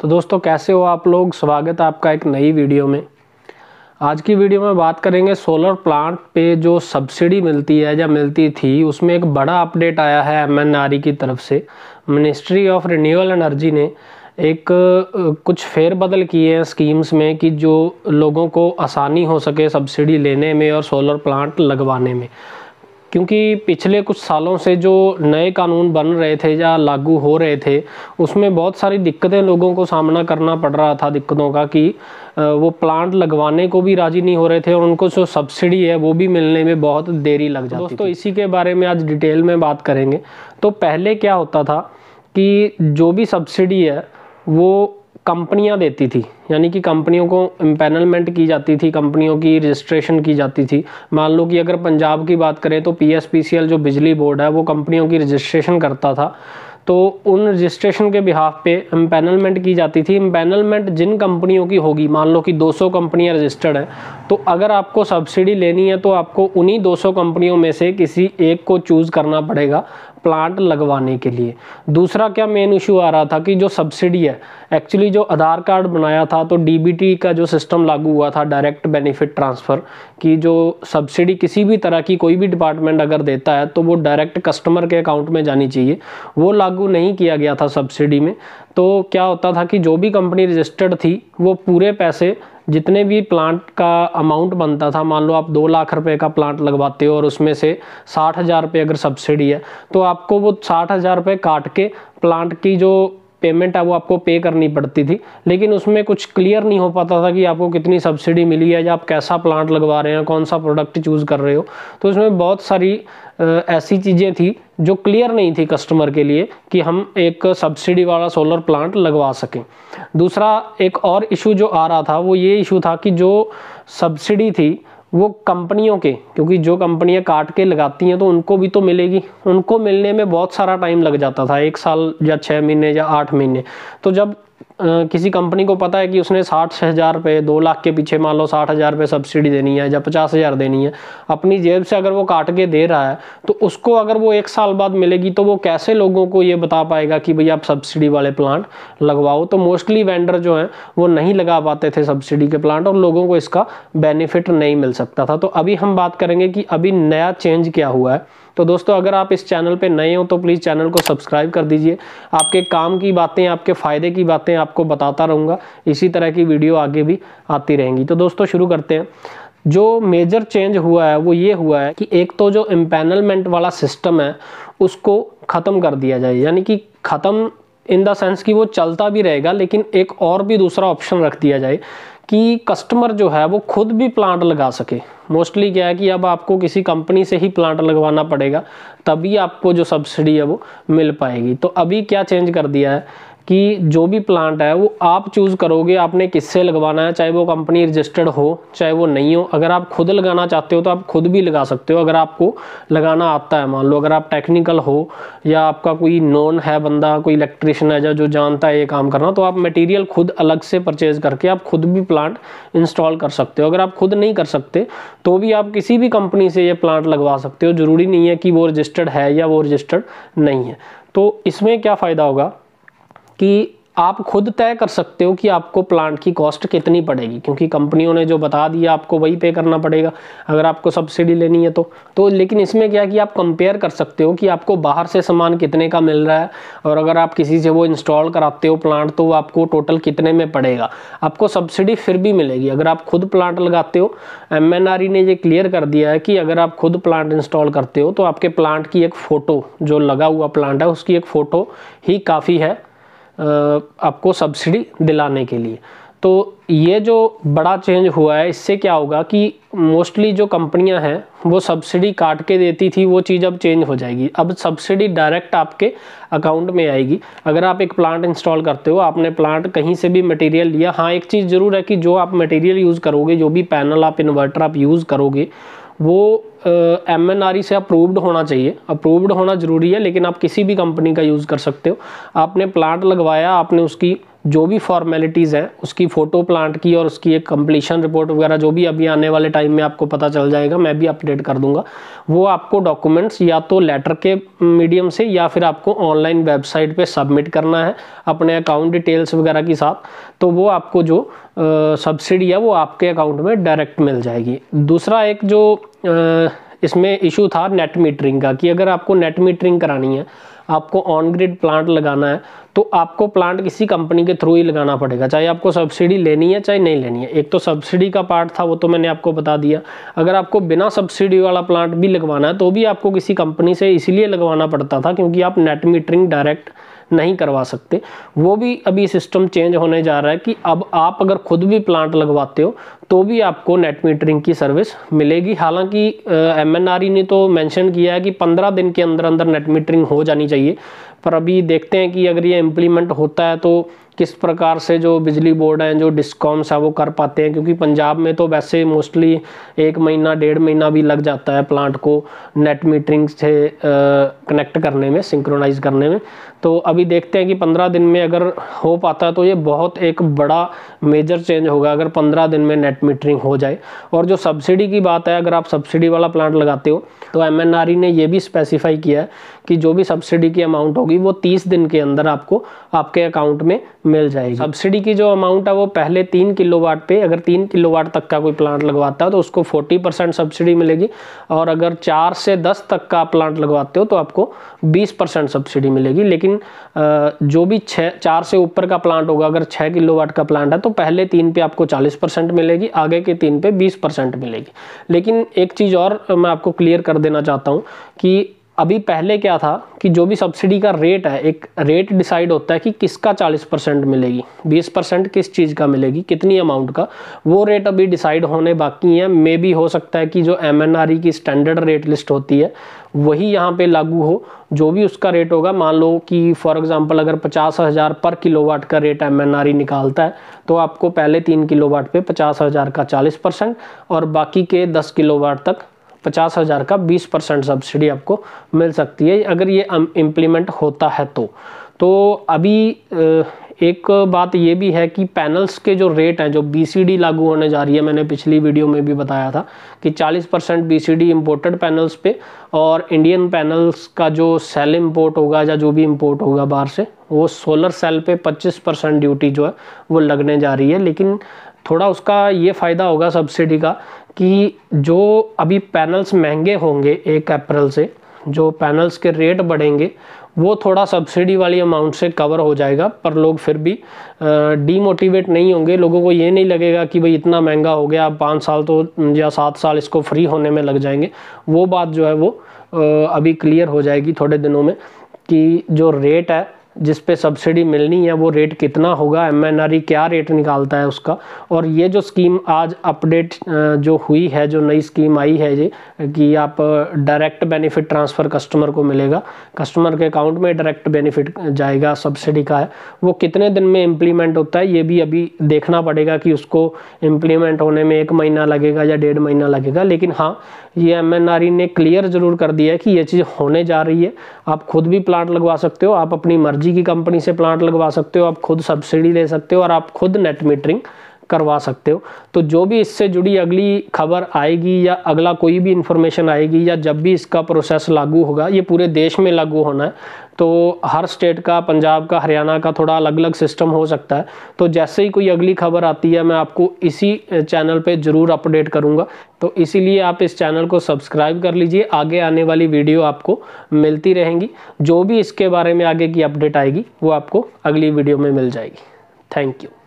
तो दोस्तों कैसे हो आप लोग स्वागत है आपका एक नई वीडियो में आज की वीडियो में बात करेंगे सोलर प्लांट पे जो सब्सिडी मिलती है या मिलती थी उसमें एक बड़ा अपडेट आया है एम की तरफ से मिनिस्ट्री ऑफ रिन्यूअल एनर्जी ने एक कुछ फेरबदल किए हैं स्कीम्स में कि जो लोगों को आसानी हो सके सब्सिडी लेने में और सोलर प्लांट लगवाने में क्योंकि पिछले कुछ सालों से जो नए कानून बन रहे थे या लागू हो रहे थे उसमें बहुत सारी दिक्कतें लोगों को सामना करना पड़ रहा था दिक्कतों का कि वो प्लांट लगवाने को भी राज़ी नहीं हो रहे थे और उनको जो सब्सिडी है वो भी मिलने में बहुत देरी लग जाती दोस्तों इसी के बारे में आज डिटेल में बात करेंगे तो पहले क्या होता था कि जो भी सब्सिडी है वो कंपनियां देती थी यानी कि कंपनियों को एम्पेनलमेंट की जाती थी कंपनियों की रजिस्ट्रेशन की जाती थी मान लो कि अगर पंजाब की बात करें तो पीएसपीसीएल जो बिजली बोर्ड है वो कंपनियों की रजिस्ट्रेशन करता था तो उन रजिस्ट्रेशन के बिहाफ पे एम्पेनलमेंट की जाती थी एम्पेनलमेंट जिन कंपनियों की होगी मान लो कि 200 कंपनियां रजिस्टर्ड हैं तो अगर आपको सब्सिडी लेनी है तो आपको उन्हीं 200 कंपनियों में से किसी एक को चूज़ करना पड़ेगा प्लांट लगवाने के लिए दूसरा क्या मेन इशू आ रहा था कि जो सब्सिडी है एक्चुअली जो आधार कार्ड बनाया था तो डीबीटी का जो सिस्टम लागू हुआ था डायरेक्ट बेनिफिट ट्रांसफ़र की जो सब्सिडी किसी भी तरह की कोई भी डिपार्टमेंट अगर देता है तो वो डायरेक्ट कस्टमर के अकाउंट में जानी चाहिए वो लागू नहीं किया गया था सब्सिडी में तो क्या होता था कि जो भी कंपनी रजिस्टर्ड थी वो पूरे पैसे जितने भी प्लांट का अमाउंट बनता था मान लो आप दो लाख रुपए का प्लांट लगवाते हो और उसमें से साठ हज़ार रुपये अगर सब्सिडी है तो आपको वो साठ हज़ार रुपये काट के प्लांट की जो पेमेंट है वो आपको पे करनी पड़ती थी लेकिन उसमें कुछ क्लियर नहीं हो पाता था कि आपको कितनी सब्सिडी मिली है या आप कैसा प्लांट लगवा रहे हैं कौन सा प्रोडक्ट चूज़ कर रहे हो तो उसमें बहुत सारी ऐसी चीज़ें थी जो क्लियर नहीं थी कस्टमर के लिए कि हम एक सब्सिडी वाला सोलर प्लांट लगवा सकें दूसरा एक और इशू जो आ रहा था वो ये इशू था कि जो सब्सिडी थी वो कंपनियों के क्योंकि जो कंपनियां काट के लगाती हैं तो उनको भी तो मिलेगी उनको मिलने में बहुत सारा टाइम लग जाता था एक साल या छः महीने या आठ महीने तो जब किसी कंपनी को पता है कि उसने साठ हज़ार रुपये दो लाख के पीछे मान लो साठ हज़ार रुपये सब्सिडी देनी है या पचास हज़ार देनी है अपनी जेब से अगर वो काट के दे रहा है तो उसको अगर वो एक साल बाद मिलेगी तो वो कैसे लोगों को ये बता पाएगा कि भैया आप सब्सिडी वाले प्लांट लगवाओ तो मोस्टली वेंडर जो हैं वो नहीं लगा पाते थे सब्सिडी के प्लांट और लोगों को इसका बेनिफिट नहीं मिल सकता था तो अभी हम बात करेंगे कि अभी नया चेंज क्या हुआ है तो दोस्तों अगर आप इस चैनल पे नए हो तो प्लीज़ चैनल को सब्सक्राइब कर दीजिए आपके काम की बातें आपके फ़ायदे की बातें आपको बताता रहूँगा इसी तरह की वीडियो आगे भी आती रहेंगी तो दोस्तों शुरू करते हैं जो मेजर चेंज हुआ है वो ये हुआ है कि एक तो जो एम्पेनलमेंट वाला सिस्टम है उसको ख़त्म कर दिया जाए यानी कि ख़त्म इन द सेंस कि वो चलता भी रहेगा लेकिन एक और भी दूसरा ऑप्शन रख दिया जाए कि कस्टमर जो है वो खुद भी प्लांट लगा सके मोस्टली क्या है कि अब आपको किसी कंपनी से ही प्लांट लगवाना पड़ेगा तभी आपको जो सब्सिडी है वो मिल पाएगी तो अभी क्या चेंज कर दिया है कि जो भी प्लांट है वो आप चूज़ करोगे आपने किससे लगवाना है चाहे वो कंपनी रजिस्टर्ड हो चाहे वो नहीं हो अगर आप खुद लगाना चाहते हो तो आप खुद भी लगा सकते हो अगर आपको लगाना आता है मान लो अगर आप टेक्निकल हो या आपका कोई नॉन है बंदा कोई इलेक्ट्रिशियन है जो जानता है ये काम करना तो आप मटीरियल खुद अलग से परचेज करके आप खुद भी प्लांट इंस्टॉल कर सकते हो अगर आप खुद नहीं कर सकते तो भी आप किसी भी कंपनी से ये प्लांट लगवा सकते हो ज़रूरी नहीं है कि वो रजिस्टर्ड है या वो रजिस्टर्ड नहीं है तो इसमें क्या फ़ायदा होगा कि आप खुद तय कर सकते हो कि आपको प्लांट की कॉस्ट कितनी पड़ेगी क्योंकि कंपनियों ने जो बता दिया आपको वही पे करना पड़ेगा अगर आपको सब्सिडी लेनी है तो तो लेकिन इसमें क्या कि आप कंपेयर कर सकते हो कि आपको बाहर से सामान कितने का मिल रहा है और अगर आप किसी से वो इंस्टॉल कराते हो प्लांट तो वो आपको टोटल कितने में पड़ेगा आपको सब्सिडी फिर भी मिलेगी अगर आप खुद प्लांट लगाते हो एम e ने ये क्लियर कर दिया है कि अगर आप खुद प्लांट इंस्टॉल करते हो तो आपके प्लांट की एक फ़ोटो जो लगा हुआ प्लांट है उसकी एक फ़ोटो ही काफ़ी है आपको सब्सिडी दिलाने के लिए तो ये जो बड़ा चेंज हुआ है इससे क्या होगा कि मोस्टली जो कंपनियां हैं वो सब्सिडी काट के देती थी वो चीज़ अब चेंज हो जाएगी अब सब्सिडी डायरेक्ट आपके अकाउंट में आएगी अगर आप एक प्लांट इंस्टॉल करते हो आपने प्लांट कहीं से भी मटेरियल लिया हाँ एक चीज़ ज़रूर है कि जो आप मटेरियल यूज़ करोगे जो भी पैनल आप इन्वर्टर आप यूज़ करोगे वो एम एन आर ई से अप्रूव्ड होना चाहिए अप्रूव्ड होना ज़रूरी है लेकिन आप किसी भी कंपनी का यूज़ कर सकते हो आपने प्लांट लगवाया आपने उसकी जो भी फॉर्मेलिटीज़ हैं उसकी फ़ोटो प्लांट की और उसकी एक कंप्लीशन रिपोर्ट वगैरह जो भी अभी आने वाले टाइम में आपको पता चल जाएगा मैं भी अपडेट कर दूंगा वो आपको डॉक्यूमेंट्स या तो लेटर के मीडियम से या फिर आपको ऑनलाइन वेबसाइट पे सबमिट करना है अपने अकाउंट डिटेल्स वगैरह के साथ तो वो आपको जो सब्सिडी है वो आपके अकाउंट में डायरेक्ट मिल जाएगी दूसरा एक जो आ, इसमें इशू था नेट मीटरिंग का कि अगर आपको नेट मीटरिंग करानी है आपको ऑन ग्रिड प्लांट लगाना है तो आपको प्लांट किसी कंपनी के थ्रू ही लगाना पड़ेगा चाहे आपको सब्सिडी लेनी है चाहे नहीं लेनी है एक तो सब्सिडी का पार्ट था वो तो मैंने आपको बता दिया अगर आपको बिना सब्सिडी वाला प्लांट भी लगवाना है तो भी आपको किसी कंपनी से इसलिए लगवाना पड़ता था क्योंकि आप नेट मीटरिंग डायरेक्ट नहीं करवा सकते वो भी अभी सिस्टम चेंज होने जा रहा है कि अब आप अगर खुद भी प्लांट लगवाते हो तो भी आपको नेट मीटरिंग की सर्विस मिलेगी हालांकि एम e ने तो मेंशन किया है कि 15 दिन के अंदर अंदर नेट मीटरिंग हो जानी चाहिए पर अभी देखते हैं कि अगर ये इम्प्लीमेंट होता है तो किस प्रकार से जो बिजली बोर्ड हैं जो डिस्कॉम्स हैं वो कर पाते हैं क्योंकि पंजाब में तो वैसे मोस्टली एक महीना डेढ़ महीना भी लग जाता है प्लांट को नेट मीटरिंग से कनेक्ट करने में सिंक्रोनाइज करने में तो अभी देखते हैं कि पंद्रह दिन में अगर हो पाता है तो ये बहुत एक बड़ा मेजर चेंज होगा अगर पंद्रह दिन में नेट मीटरिंग हो जाए और जो सब्सिडी की बात है अगर आप सब्सिडी वाला प्लांट लगाते हो तो एम e ने ये भी स्पेसिफाई किया है कि जो भी सब्सिडी की अमाउंट होगी वो तीस दिन के अंदर आपको आपके अकाउंट में मिल जाएगी सब्सिडी की जो अमाउंट है वो पहले तीन किलो वाट पे अगर तीन किलो वाट तक का कोई प्लांट लगवाता है तो उसको फोर्टी परसेंट सब्सिडी मिलेगी और अगर चार से दस तक का प्लांट लगवाते हो तो आपको बीस परसेंट सब्सिडी मिलेगी लेकिन जो भी छः चार से ऊपर का प्लांट होगा अगर छः किलो वाट का प्लांट है तो पहले तीन पे आपको चालीस परसेंट मिलेगी आगे के तीन पे बीस परसेंट मिलेगी लेकिन एक चीज़ और मैं आपको क्लियर कर देना चाहता हूँ कि अभी पहले क्या था कि जो भी सब्सिडी का रेट है एक रेट डिसाइड होता है कि किसका 40 परसेंट मिलेगी 20 परसेंट किस चीज़ का मिलेगी कितनी अमाउंट का वो रेट अभी डिसाइड होने बाकी हैं मे भी हो सकता है कि जो एम e की स्टैंडर्ड रेट लिस्ट होती है वही यहाँ पे लागू हो जो भी उसका रेट होगा मान लो कि फॉर एग्जांपल अगर पचास हज़ार पर किलोवाट का रेट एम e निकालता है तो आपको पहले तीन किलोवाट पे पचास हज़ार का चालीस परसेंट और बाकी के दस किलोवाट तक पचास हज़ार का बीस परसेंट सब्सिडी आपको मिल सकती है अगर ये इम्प्लीमेंट होता है तो तो अभी एक बात ये भी है कि पैनल्स के जो रेट हैं जो बीसीडी लागू होने जा रही है मैंने पिछली वीडियो में भी बताया था कि 40 परसेंट बी इम्पोर्टेड पैनल्स पे और इंडियन पैनल्स का जो सेल इम्पोर्ट होगा या जो भी इम्पोर्ट होगा बाहर से वो सोलर सेल पे 25 परसेंट ड्यूटी जो है वो लगने जा रही है लेकिन थोड़ा उसका ये फ़ायदा होगा सब्सिडी का कि जो अभी पैनल्स महंगे होंगे एक अप्रैल से जो पैनल्स के रेट बढ़ेंगे वो थोड़ा सब्सिडी वाली अमाउंट से कवर हो जाएगा पर लोग फिर भी डीमोटिवेट नहीं होंगे लोगों को ये नहीं लगेगा कि भाई इतना महंगा हो गया पाँच साल तो या सात साल इसको फ्री होने में लग जाएंगे वो बात जो है वो आ, अभी क्लियर हो जाएगी थोड़े दिनों में कि जो रेट है जिस पे सब्सिडी मिलनी है वो रेट कितना होगा एम e क्या रेट निकालता है उसका और ये जो स्कीम आज अपडेट जो हुई है जो नई स्कीम आई है ये कि आप डायरेक्ट बेनिफिट ट्रांसफ़र कस्टमर को मिलेगा कस्टमर के अकाउंट में डायरेक्ट बेनिफिट जाएगा सब्सिडी का है वो कितने दिन में इम्प्लीमेंट होता है ये भी अभी देखना पड़ेगा कि उसको इम्प्लीमेंट होने में एक महीना लगेगा या डेढ़ महीना लगेगा लेकिन हाँ ये एम e ने क्लियर ज़रूर कर दिया है कि ये चीज़ होने जा रही है आप खुद भी प्लांट लगवा सकते हो आप अपनी मर्जी दर्जी की कंपनी से प्लांट लगवा सकते हो आप खुद सब्सिडी ले सकते हो और आप खुद नेट मीटरिंग करवा सकते हो तो जो भी इससे जुड़ी अगली खबर आएगी या अगला कोई भी इन्फॉर्मेशन आएगी या जब भी इसका प्रोसेस लागू होगा ये पूरे देश में लागू होना है तो हर स्टेट का पंजाब का हरियाणा का थोड़ा अलग अलग सिस्टम हो सकता है तो जैसे ही कोई अगली खबर आती है मैं आपको इसी चैनल पे ज़रूर अपडेट करूँगा तो इसीलिए आप इस चैनल को सब्सक्राइब कर लीजिए आगे आने वाली वीडियो आपको मिलती रहेंगी जो भी इसके बारे में आगे की अपडेट आएगी वो आपको अगली वीडियो में मिल जाएगी थैंक यू